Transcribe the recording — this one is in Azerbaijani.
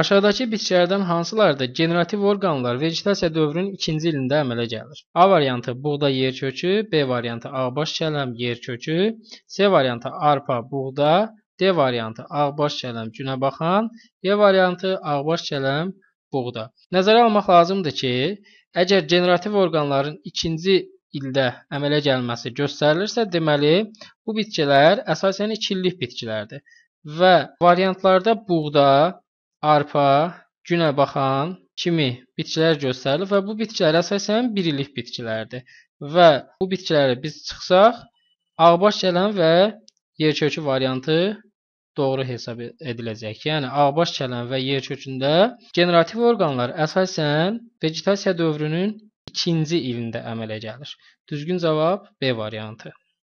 Aşağıdakı bitkilərdən hansılarda generativ orqanlar vegetasiya dövrünün ikinci ilində əmələ gəlir? A variantı buğda yerkökü, B variantı ağbaş kələm yerkökü, C variantı arpa buğda, D variantı ağbaş kələm günəbaxan, E variantı ağbaş kələm buğda. Nəzərə almaq lazımdır ki, əgər generativ orqanların ikinci ildə əmələ gəlməsi göstərilirsə, deməli bu bitkilər əsasən ikillik bitkilərdir və variantlarda buğda, arpa, günə baxan kimi bitkilər göstərilir və bu bitkilər əsasən bir illik bitkilərdir. Və bu bitkiləri biz çıxsaq, ağbaş gələn və yerkökü variantı doğru hesab ediləcək. Yəni ağbaş kələm və yer kökündə generativ orqanlar əsasən vegetasiya dövrünün ikinci ilində əmələ gəlir. Düzgün cavab B variantı.